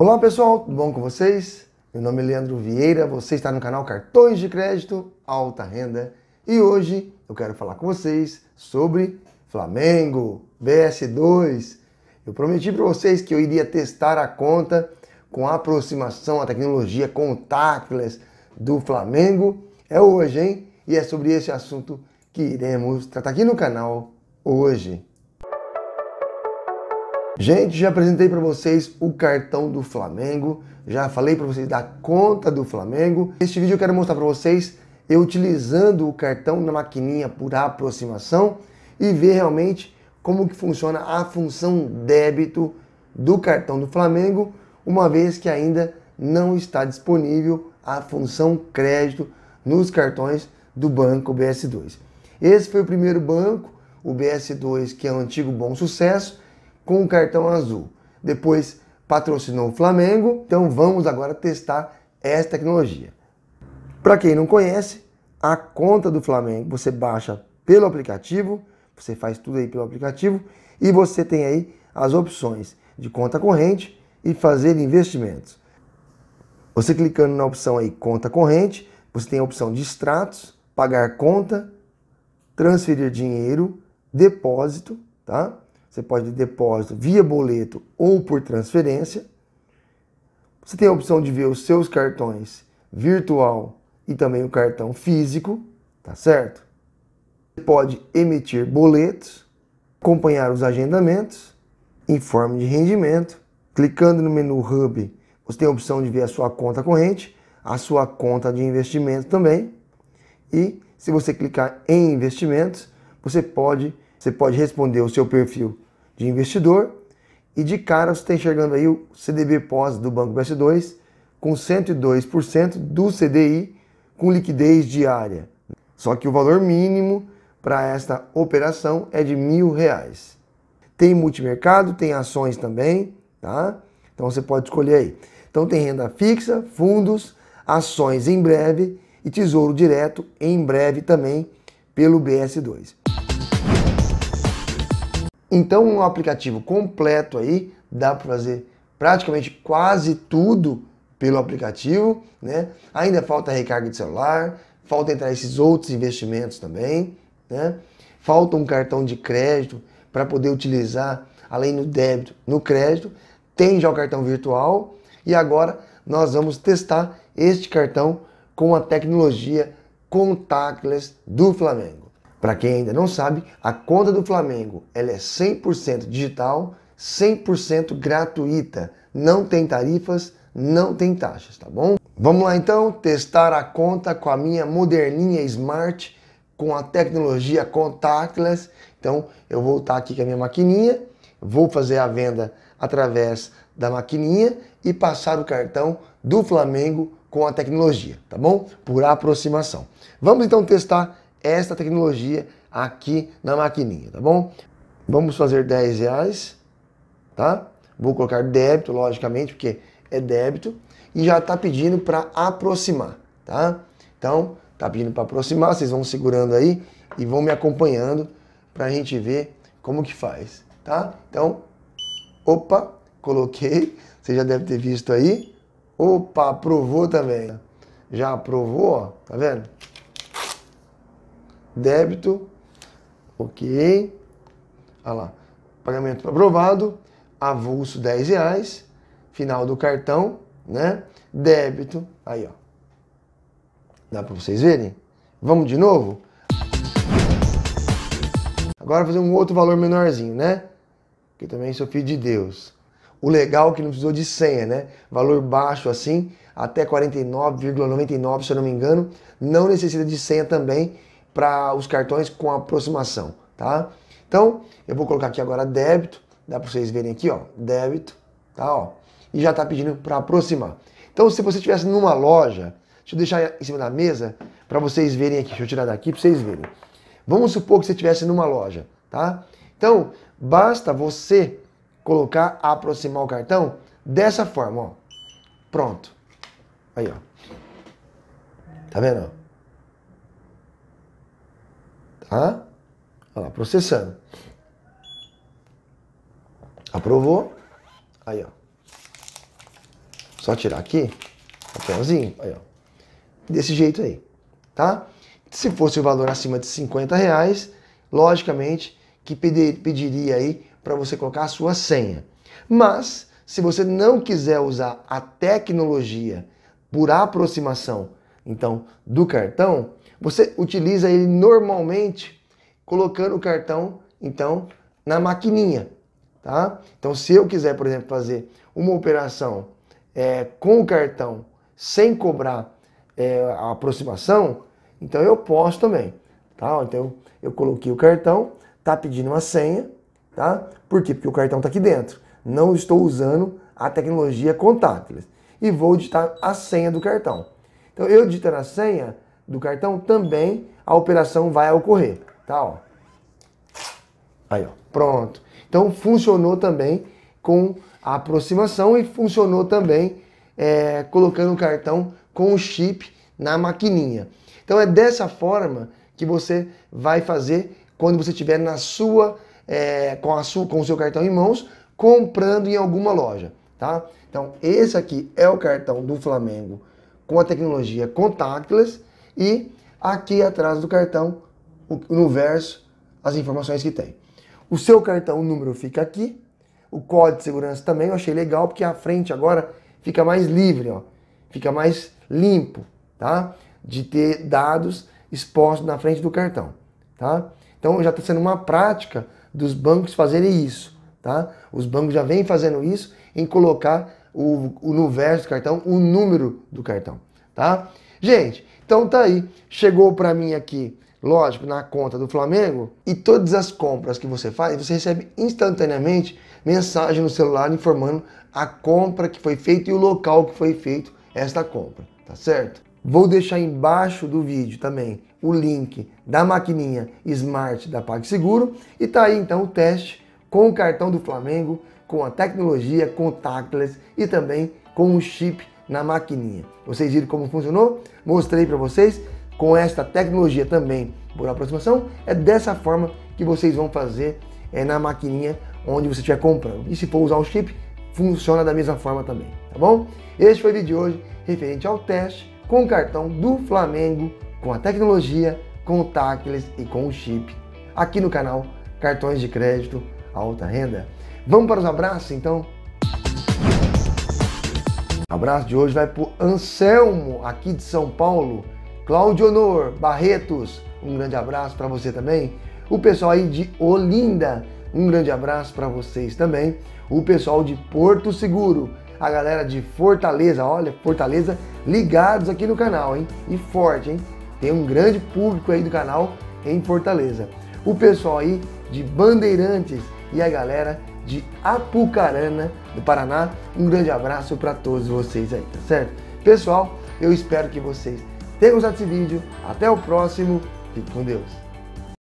Olá pessoal, tudo bom com vocês? Meu nome é Leandro Vieira, você está no canal Cartões de Crédito Alta Renda e hoje eu quero falar com vocês sobre Flamengo BS2. Eu prometi para vocês que eu iria testar a conta com a aproximação à tecnologia contactless do Flamengo. É hoje, hein? E é sobre esse assunto que iremos tratar aqui no canal hoje. Gente, já apresentei para vocês o cartão do Flamengo, já falei para vocês da conta do Flamengo. Neste vídeo eu quero mostrar para vocês eu utilizando o cartão na maquininha por aproximação e ver realmente como que funciona a função débito do cartão do Flamengo, uma vez que ainda não está disponível a função crédito nos cartões do banco BS2. Esse foi o primeiro banco, o BS2, que é o antigo Bom Sucesso, com o cartão azul. Depois patrocinou o Flamengo, então vamos agora testar essa tecnologia. Para quem não conhece, a conta do Flamengo você baixa pelo aplicativo, você faz tudo aí pelo aplicativo e você tem aí as opções de conta corrente e fazer investimentos. Você clicando na opção aí conta corrente, você tem a opção de extratos, pagar conta, transferir dinheiro, depósito, tá? Você pode depósito via boleto ou por transferência. Você tem a opção de ver os seus cartões virtual e também o cartão físico, tá certo? Você pode emitir boletos, acompanhar os agendamentos, informe de rendimento. Clicando no menu Hub, você tem a opção de ver a sua conta corrente, a sua conta de investimento também. E se você clicar em investimentos, você pode você pode responder o seu perfil de investidor e de cara você está enxergando aí o CDB pós do Banco BS2 com 102% do CDI com liquidez diária. Só que o valor mínimo para esta operação é de mil reais. Tem multimercado, tem ações também, tá? Então você pode escolher aí. Então tem renda fixa, fundos, ações em breve e tesouro direto em breve também pelo BS2. Então, um aplicativo completo aí, dá para fazer praticamente quase tudo pelo aplicativo, né? Ainda falta recarga de celular, falta entrar esses outros investimentos também, né? Falta um cartão de crédito para poder utilizar, além no débito, no crédito. Tem já o cartão virtual e agora nós vamos testar este cartão com a tecnologia contactless do Flamengo. Para quem ainda não sabe, a conta do Flamengo ela é 100% digital, 100% gratuita, não tem tarifas, não tem taxas, tá bom? Vamos lá então testar a conta com a minha moderninha Smart com a tecnologia contactless. Então eu vou estar aqui com a minha maquininha, vou fazer a venda através da maquininha e passar o cartão do Flamengo com a tecnologia, tá bom? Por aproximação. Vamos então testar esta tecnologia aqui na maquininha, tá bom? Vamos fazer 10 reais, tá? Vou colocar débito, logicamente, porque é débito. E já está pedindo para aproximar, tá? Então, tá pedindo para aproximar, vocês vão segurando aí e vão me acompanhando para a gente ver como que faz, tá? Então, opa, coloquei, você já deve ter visto aí. Opa, aprovou também. Já aprovou, ó, tá vendo? débito, ok, olha lá, pagamento aprovado, avulso 10 reais, final do cartão, né, débito, aí ó, dá para vocês verem? Vamos de novo? Agora fazer um outro valor menorzinho, né? Que também sou filho de Deus. O legal é que não precisou de senha, né? Valor baixo assim, até 49,99, se eu não me engano, não necessita de senha também para os cartões com aproximação, tá? Então, eu vou colocar aqui agora débito, dá para vocês verem aqui, ó, débito, tá, ó, e já está pedindo para aproximar. Então, se você estivesse numa loja, deixa eu deixar em cima da mesa para vocês verem aqui, deixa eu tirar daqui para vocês verem. Vamos supor que você estivesse numa loja, tá? Então, basta você colocar, aproximar o cartão dessa forma, ó. Pronto. Aí, ó. Tá vendo? Hã? Olha lá, processando. Aprovou. Aí, ó. Só tirar aqui. Papelzinho. Aí, ó. Desse jeito aí. Tá? Se fosse o valor acima de 50 reais, logicamente que pedir, pediria aí para você colocar a sua senha. Mas, se você não quiser usar a tecnologia por aproximação, então, do cartão, você utiliza ele normalmente colocando o cartão, então, na maquininha, tá? Então, se eu quiser, por exemplo, fazer uma operação é, com o cartão sem cobrar é, a aproximação, então eu posso também, tá? Então, eu coloquei o cartão, tá pedindo uma senha, tá? Por quê? Porque o cartão tá aqui dentro. Não estou usando a tecnologia contactless. E vou digitar a senha do cartão. Então, eu digitando a senha, do cartão, também a operação vai ocorrer. Tá, ó. Aí, ó. Pronto. Então funcionou também com a aproximação e funcionou também é, colocando o cartão com o chip na maquininha. Então é dessa forma que você vai fazer quando você estiver na sua, é, com, a sua, com o seu cartão em mãos, comprando em alguma loja, tá? Então esse aqui é o cartão do Flamengo com a tecnologia contactless e aqui atrás do cartão, no verso, as informações que tem. O seu cartão, o número fica aqui, o código de segurança também eu achei legal porque a frente agora fica mais livre, ó, fica mais limpo, tá? De ter dados expostos na frente do cartão, tá? Então já está sendo uma prática dos bancos fazerem isso, tá? Os bancos já vêm fazendo isso em colocar o, o no verso do cartão o número do cartão, tá? Gente, então tá aí. Chegou para mim aqui, lógico, na conta do Flamengo e todas as compras que você faz, você recebe instantaneamente mensagem no celular informando a compra que foi feita e o local que foi feito esta compra, tá certo? Vou deixar embaixo do vídeo também o link da maquininha Smart da PagSeguro e tá aí então o teste com o cartão do Flamengo, com a tecnologia, com o tactless e também com o chip na maquininha. Vocês viram como funcionou? Mostrei para vocês com esta tecnologia também por aproximação. É dessa forma que vocês vão fazer é, na maquininha onde você estiver comprando. E se for usar o chip, funciona da mesma forma também, tá bom? Este foi o vídeo de hoje referente ao teste com o cartão do Flamengo, com a tecnologia, com o tactless e com o chip, aqui no canal Cartões de Crédito Alta Renda. Vamos para os abraços então? O abraço de hoje vai para Anselmo, aqui de São Paulo. Cláudio Honor, Barretos, um grande abraço para você também. O pessoal aí de Olinda, um grande abraço para vocês também. O pessoal de Porto Seguro, a galera de Fortaleza, olha, Fortaleza ligados aqui no canal, hein? E forte, hein? Tem um grande público aí do canal em Fortaleza. O pessoal aí de Bandeirantes e a galera de Apucarana, do Paraná. Um grande abraço para todos vocês aí, tá certo? Pessoal, eu espero que vocês tenham gostado desse vídeo. Até o próximo. Fique com Deus.